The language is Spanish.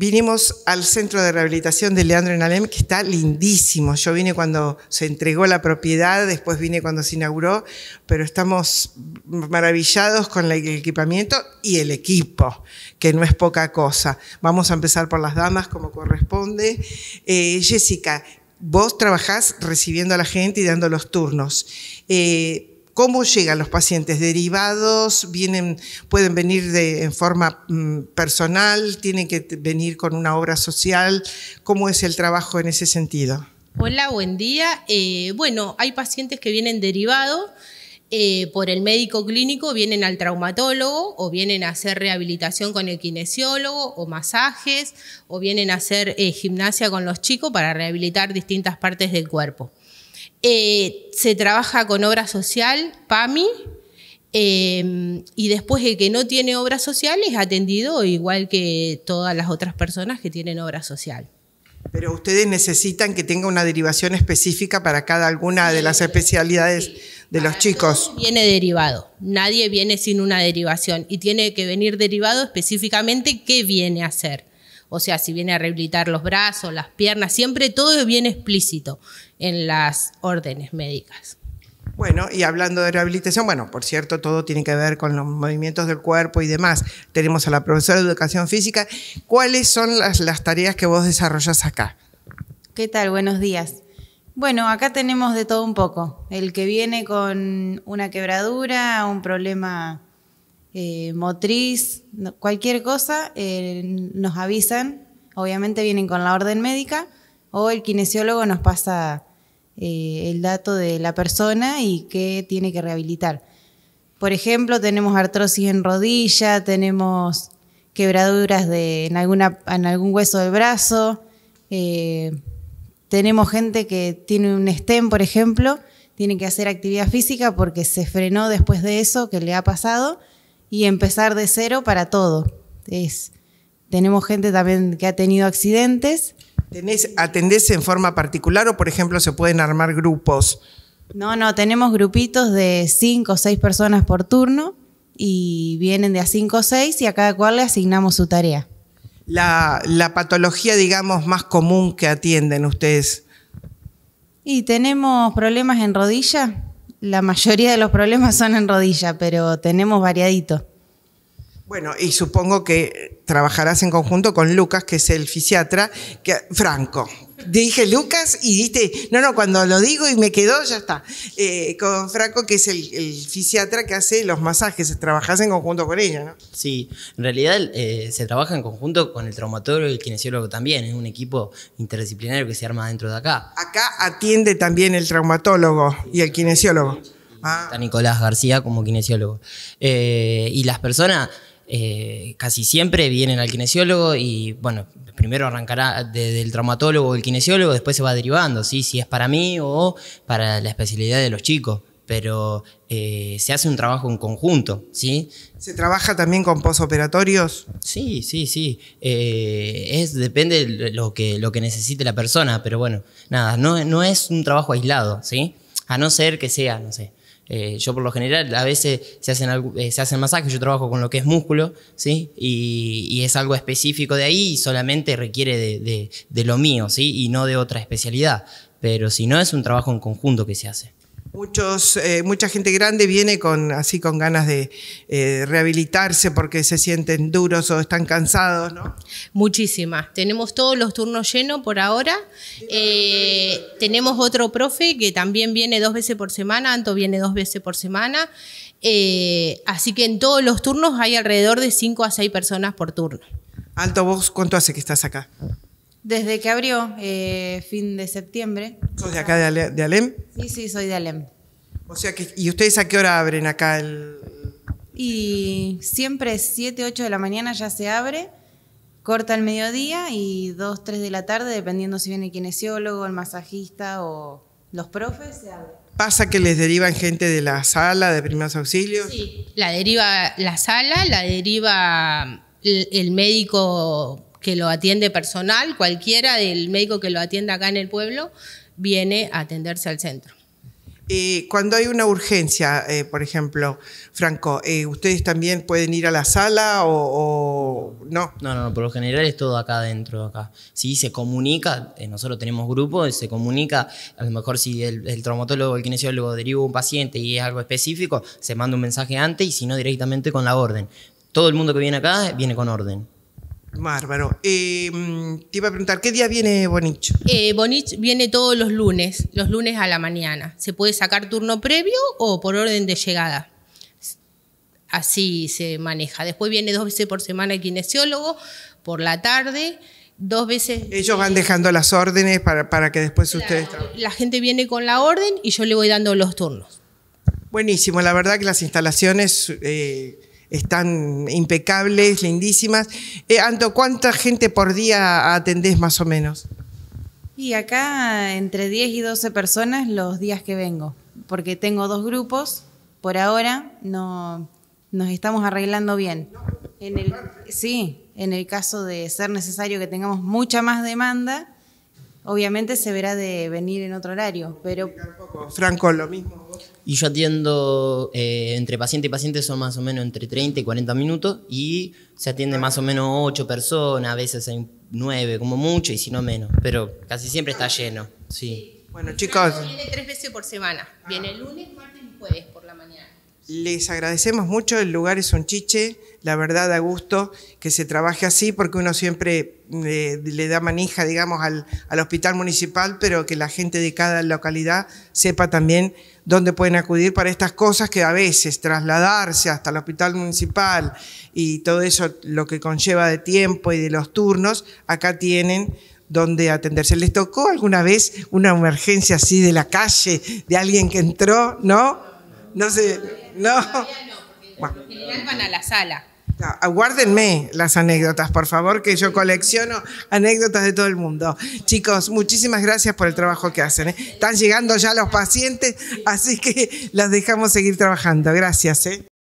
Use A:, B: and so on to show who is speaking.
A: Vinimos al centro de rehabilitación de Leandro en Alem, que está lindísimo. Yo vine cuando se entregó la propiedad, después vine cuando se inauguró, pero estamos maravillados con el equipamiento y el equipo, que no es poca cosa. Vamos a empezar por las damas, como corresponde. Eh, Jessica, vos trabajás recibiendo a la gente y dando los turnos. Eh, ¿Cómo llegan los pacientes derivados? ¿Vienen, ¿Pueden venir de, en forma mm, personal? ¿Tienen que venir con una obra social? ¿Cómo es el trabajo en ese sentido?
B: Hola, buen día. Eh, bueno, hay pacientes que vienen derivados eh, por el médico clínico, vienen al traumatólogo o vienen a hacer rehabilitación con el kinesiólogo o masajes o vienen a hacer eh, gimnasia con los chicos para rehabilitar distintas partes del cuerpo. Eh, se trabaja con obra social, PAMI, em, y después el que no tiene obra social es atendido igual que todas las otras personas que tienen obra social.
A: Pero ustedes necesitan que tenga una derivación específica para cada alguna de las especialidades de los chicos. Viene derivado,
B: nadie viene sin una derivación y tiene que venir derivado específicamente qué viene a hacer. O sea, si viene a rehabilitar los brazos, las piernas, siempre todo viene explícito en las órdenes médicas.
A: Bueno, y hablando de rehabilitación, bueno, por cierto, todo tiene que ver con los movimientos del cuerpo y demás. Tenemos a la profesora de educación física. ¿Cuáles son las, las tareas que vos desarrollas acá?
C: ¿Qué tal? Buenos días. Bueno, acá tenemos de todo un poco. El que viene con una quebradura, un problema eh, motriz, cualquier cosa, eh, nos avisan. Obviamente vienen con la orden médica o el kinesiólogo nos pasa eh, el dato de la persona y qué tiene que rehabilitar. Por ejemplo, tenemos artrosis en rodilla, tenemos quebraduras en, en algún hueso del brazo, tenemos gente que tiene un stem, por ejemplo, tiene que hacer actividad física porque se frenó después de eso que le ha pasado y empezar de cero para todo. Es, tenemos gente también que ha tenido accidentes.
A: ¿Tenés, ¿Atendés en forma particular o, por ejemplo, se pueden armar grupos?
C: No, no, tenemos grupitos de cinco o seis personas por turno y vienen de a cinco o seis y a cada cual le asignamos su tarea.
A: La, la, patología, digamos, más común que atienden ustedes?
C: Y tenemos problemas en rodilla, la mayoría de los problemas son en rodilla, pero tenemos variadito.
A: Bueno, y supongo que trabajarás en conjunto con Lucas, que es el fisiatra, que, Franco, dije Lucas y diste, no, no, cuando lo digo y me quedó, ya está. Eh, con Franco, que es el, fisiatra que hace los masajes, trabajás en conjunto con ella, ¿no?
D: Sí, en realidad eh, se trabaja en conjunto con el traumatólogo y el kinesiólogo también, es un equipo interdisciplinario que se arma dentro de acá.
A: Acá atiende también el traumatólogo y el kinesiólogo. Ah. Está Nicolás García como kinesiólogo.
D: Eh, y las personas eh, casi siempre vienen al kinesiólogo y, bueno, primero arrancará desde el traumatólogo o el kinesiólogo, después se va derivando, ¿sí? si es para mí o para la especialidad de los chicos pero eh, se hace un trabajo en conjunto, ¿sí? ¿Se trabaja también con posoperatorios? Sí, sí, sí. Eh, es, depende de lo que, lo que necesite la persona, pero bueno, nada, no, no es un trabajo aislado, ¿sí? A no ser que sea, no sé, eh, yo por lo general a veces se hacen, eh, se hacen masajes, yo trabajo con lo que es músculo, ¿sí? Y, es algo específico de ahí y solamente requiere de, de, lo mío, ¿sí? Y no de otra especialidad. Pero si no, es un trabajo en conjunto que se hace.
A: Muchos, eh, mucha gente grande viene con, así con ganas de eh, rehabilitarse porque se sienten duros o están cansados, ¿no? Muchísimas.
B: Tenemos todos los turnos llenos por ahora. Eh, tenemos otro profe que también viene dos veces por semana, Anto viene dos veces por semana. así que en todos los turnos hay alrededor de 5 a 6 personas por turno.
A: Alto, vos, ¿cuánto hace que estás acá?
C: Desde que abrió, eh, fin de septiembre.
B: ¿Sos
A: de acá, de, Alem?
C: Sí, sí, soy de Alem.
A: O sea ¿y ustedes a qué hora abren acá el...?
C: Y siempre 7, 8 de la mañana ya se abre, corta el mediodía y 2, 3 de la tarde, dependiendo si viene el kinesiólogo, el masajista o los
B: profes, se
A: abre. ¿Pasa que les derivan gente de la sala de primeros auxilios? Sí,
B: la deriva la sala, la deriva el médico que lo atiende personal, cualquiera del médico que lo atienda acá en el pueblo, viene a atenderse
A: al centro. cuando hay una urgencia, eh, por ejemplo, Franco, eh, ¿ustedes también pueden ir a la sala o, no? No, no, por lo general es todo acá
D: adentro, acá. Si se comunica, eh, nosotros tenemos grupos, se comunica, a lo mejor si el, el traumatólogo o el kinesiólogo deriva un paciente y es algo específico, se manda un mensaje antes y si no directamente con la orden. Todo el mundo que viene acá viene con orden.
A: Bárbaro. Eh, mm, te iba a preguntar, ¿qué día viene Bonich?
B: Eh, Bonich viene todos los lunes, los lunes a la mañana. Se puede sacar turno previo o por orden de llegada. Así se maneja. Después viene dos veces por semana el kinesiólogo, por la tarde dos veces. Ellos van dejando
A: las órdenes para, para que después ustedes.
B: La gente viene con la orden y yo le voy dando los turnos.
A: Buenísimo, la verdad que las instalaciones eh, están impecables, lindísimas. Eh, Anto, ¿cuánta gente por día atendés más o menos?
C: Y acá entre 10 y 12 personas los días que vengo, porque tengo dos grupos, por ahora no, nos estamos arreglando bien. En el, sí, en el caso de ser necesario que tengamos mucha más demanda, Obviamente se verá de venir en otro horario, pero...
D: Franco, lo mismo. Y yo atiendo eh, entre paciente y paciente son más o menos entre 30 y 40 minutos y se atiende más o menos 8 personas, a veces hay 9 como mucho y si no menos, pero casi siempre está lleno. Sí. Bueno, chicos. Viene
B: tres veces por semana. Viene lunes, martes y jueves por la mañana.
A: Les agradecemos mucho, el lugar es un chiche, la verdad a gusto que se trabaje así porque uno siempre eh, le da manija, digamos, al, al, hospital municipal, pero que la gente de cada localidad sepa también dónde pueden acudir para estas cosas que a veces trasladarse hasta el hospital municipal y todo eso lo que conlleva de tiempo y de los turnos, acá tienen donde atenderse. ¿Les tocó alguna vez una emergencia así de la calle, de alguien que entró, no? No sé, no. a la sala. Aguárdenme las anécdotas, por favor, que yo colecciono anécdotas de todo el mundo. Chicos, muchísimas gracias por el trabajo que hacen. ¿eh? Están llegando ya los pacientes, así que las dejamos seguir trabajando. Gracias. ¿eh?